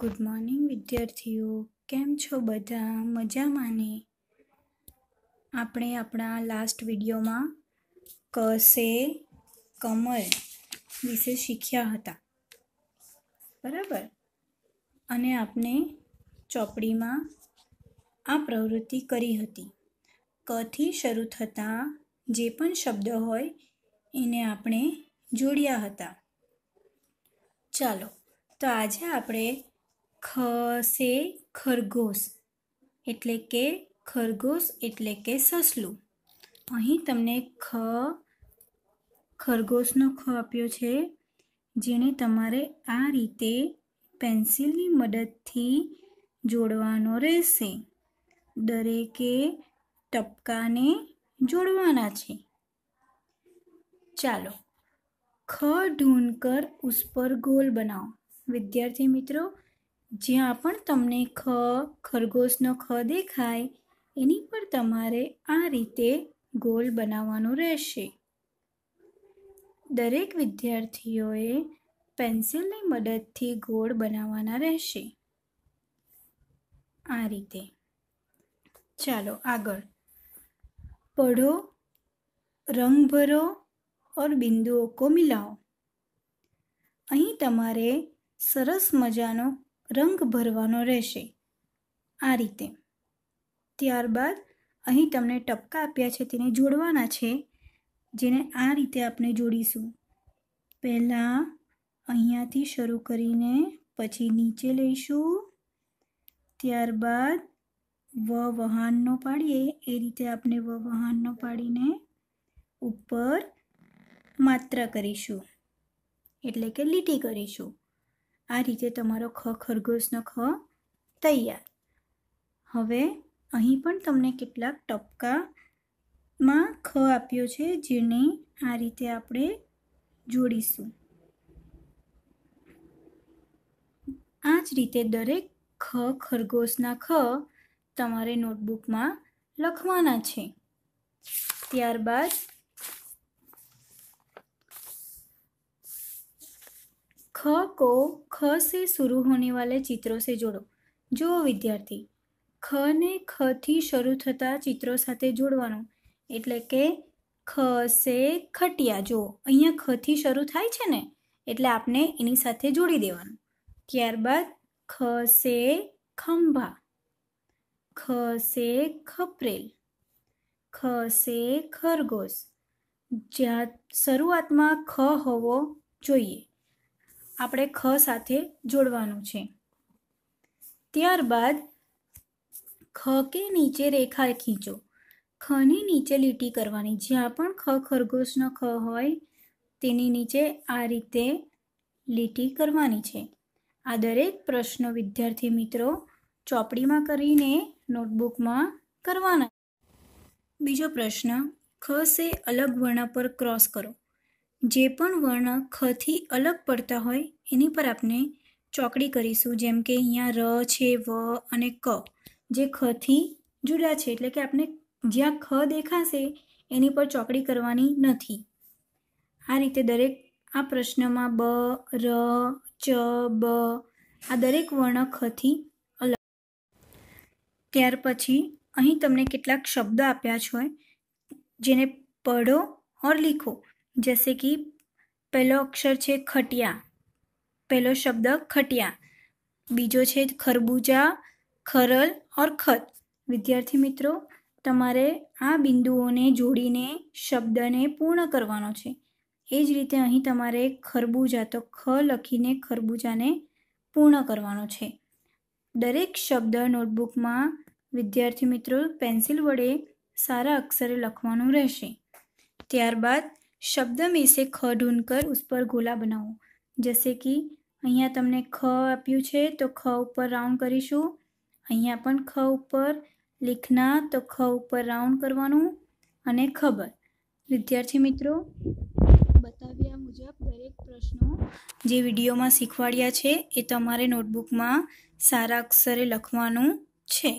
good morning વિદ્યાર્થીઓ કેમ છો બધા મજામાં ને આપણે આપણા લાસ્ટ વિડીયોમાં કસે કમર વિશે શીખ્યા હતા બરાબર અને આપણે ચોપડીમાં આ પ્રવૃત્તિ કરી હતી કથી શરૂ થતા જે પણ શબ્દ હોય એને આપણે જોડ્યા હતા ચાલો તો આજે આપણે ખ ખસે ખરગોશ એટલે કે ખરગોશ એટલે કે સસલું અહીં તમને ખ ખરગોશનો ખ આપ્યો છે જેને તમારે આ રીતે પેન્સિલની મદદથી જોડવાનો રહેશે દરેકે ટપકાને જોડવાના છે ચાલો ખ ઢૂંઢ કર ઉસ પર ગોલ બનાવો વિદ્યાર્થી મિત્રો જ્યાં પણ તમને ખ ખરગોશનો ખ દેખાય એની પર તમારે આ રીતે ગોલ બનાવવાનો રહેશે દરેક વિદ્યાર્થીઓએ પેન્સિલની મદદથી ગોળ બનાવવાના રહેશે આ રીતે ચાલો આગળ પઢો રંગ ભરો ઓર બિંદુઓ કો મિલાવો અહીં તમારે સરસ મજાનો રંગ ભરવાનો રહેશે આ રીતે ત્યારબાદ અહીં તમને ટપકા આપ્યા છે તેને જોડવાના છે જેને આ રીતે આપણે જોડીશું પહેલાં અહીંયાથી શરૂ કરીને પછી નીચે લઈશું ત્યારબાદ વ વહાણનો પાડીએ એ રીતે આપણે વ વહાણનો પાડીને ઉપર માત્ર કરીશું એટલે કે લીટી કરીશું આ રીતે તમારો ખ ખરગોશનો ખ તૈયાર હવે અહીં પણ તમને કેટલાક ટપકામાં ખ આપ્યો છે જેને આ રીતે આપણે જોડીશું આ જ રીતે દરેક ખ ખરગોશના ખ તમારે નોટબુકમાં લખવાના છે ત્યારબાદ ખ કો ખ સે શરૂ होने वाले चित्रों से जोड़ो જુઓ વિદ્યાર્થી ખ ને ખથી શરૂ થતા ચિત્રો સાથે જોડવાનું એટલે કે ખ સે ખટિયા જુઓ અહીંયા ખથી શરૂ થાય છે ને એટલે આપણે એની સાથે જોડી દેવાનું ત્યારબાદ ખ સે ખંભા ખ સે ખપરેલ ખ સે ખરગોશ જ્યાં શરૂઆતમાં ખ હોવો જોઈએ આપણે ખ સાથે જોડવાનું છે ત્યારબાદ ખ કે નીચે રેખા ખીંચો ખની નીચે લીટી કરવાની જ્યાં પણ ખ ખરગોશનો ખ હોય તેની નીચે આ રીતે લીટી કરવાની છે આ દરેક પ્રશ્નો વિદ્યાર્થી મિત્રો ચોપડીમાં કરીને નોટબુકમાં કરવાના બીજો પ્રશ્ન ખ સે અલગ વર્ણ પર ક્રોસ કરો જે પણ વર્ણ ખથી અલગ પડતા હોય એની પર આપણે ચોકડી કરીશું જેમ કે અહીંયા ર છે વ અને ક જે ખથી જુદા છે એટલે કે આપણે જ્યાં ખ દેખાશે એની પર ચોકડી કરવાની નથી આ રીતે દરેક આ પ્રશ્નમાં બ ર ચ બ આ દરેક વર્ણ ખથી અલગ ત્યાર પછી અહીં તમને કેટલાક શબ્દો આપ્યા છે જેને પઢો ઓર લીખો जैसे કે પહેલો અક્ષર છે ખટિયા પહેલો શબ્દ ખટિયા બીજો છે ખરબૂજા ખરલ ઓર ખત વિદ્યાર્થી મિત્રો તમારે આ બિંદુઓને જોડીને શબ્દને પૂર્ણ કરવાનો છે એ જ રીતે અહીં તમારે ખરબૂજા તો ખ લખીને ખરબૂજાને પૂર્ણ કરવાનો છે દરેક શબ્દ નોટબુકમાં વિદ્યાર્થી મિત્રો પેન્સિલ વડે સારા અક્ષરે લખવાનું રહેશે ત્યારબાદ शब्द में से ख ढूंढकर उस पर गोला बनाओ जैसे कि અહીંયા તમને ખ આપ્યું છે તો ખ ઉપર રાઉન્ડ કરીશું અહીંયા પણ ખ ઉપર લીખના તો ખ ઉપર રાઉન્ડ કરવાનું અને ખબર વિદ્યાર્થી મિત્રો બતાવ્યા મુજબ દરેક પ્રશ્નો જે વિડીયોમાં શીખવાડ્યા છે એ તમારે નોટબુકમાં સારા અક્ષરે લખવાનું છે